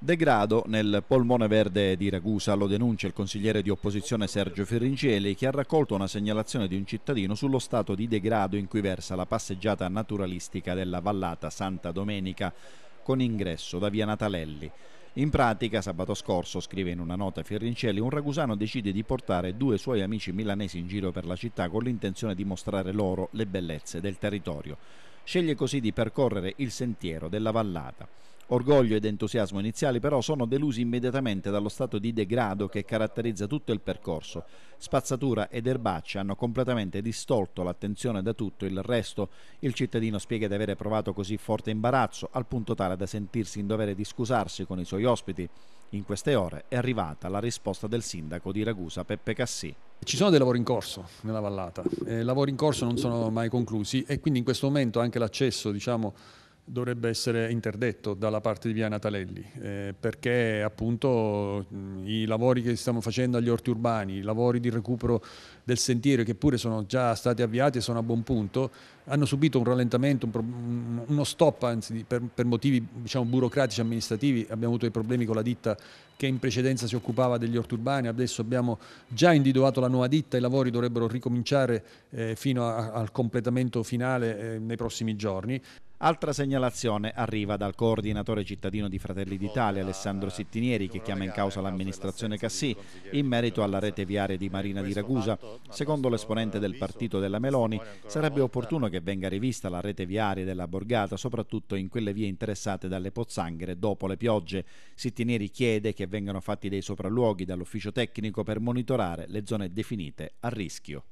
Degrado nel polmone verde di Ragusa lo denuncia il consigliere di opposizione Sergio Ferringeli che ha raccolto una segnalazione di un cittadino sullo stato di degrado in cui versa la passeggiata naturalistica della vallata Santa Domenica con ingresso da via Natalelli. In pratica, sabato scorso, scrive in una nota Fierrincelli, un ragusano decide di portare due suoi amici milanesi in giro per la città con l'intenzione di mostrare loro le bellezze del territorio. Sceglie così di percorrere il sentiero della vallata. Orgoglio ed entusiasmo iniziali però sono delusi immediatamente dallo stato di degrado che caratterizza tutto il percorso. Spazzatura ed erbacce hanno completamente distolto l'attenzione da tutto il resto. Il cittadino spiega di avere provato così forte imbarazzo al punto tale da sentirsi in dovere di scusarsi con i suoi ospiti. In queste ore è arrivata la risposta del sindaco di Ragusa Peppe Cassì. Ci sono dei lavori in corso nella vallata, eh, lavori in corso non sono mai conclusi e quindi in questo momento anche l'accesso diciamo, dovrebbe essere interdetto dalla parte di via Natalelli eh, perché appunto i lavori che stiamo facendo agli orti urbani, i lavori di recupero del sentiero che pure sono già stati avviati e sono a buon punto, hanno subito un rallentamento, un, uno stop anzi per, per motivi diciamo, burocratici amministrativi, abbiamo avuto dei problemi con la ditta che in precedenza si occupava degli orti urbani, adesso abbiamo già individuato la nuova ditta, i lavori dovrebbero ricominciare eh, fino a, al completamento finale eh, nei prossimi giorni. Altra segnalazione arriva dal coordinatore cittadino di Fratelli d'Italia, Alessandro Sittinieri, che chiama in causa l'amministrazione Cassì in merito alla rete viaria di Marina di Ragusa. Secondo l'esponente del partito della Meloni, sarebbe opportuno che venga rivista la rete viaria della Borgata, soprattutto in quelle vie interessate dalle pozzanghere dopo le piogge. Sittinieri chiede che vengano fatti dei sopralluoghi dall'ufficio tecnico per monitorare le zone definite a rischio.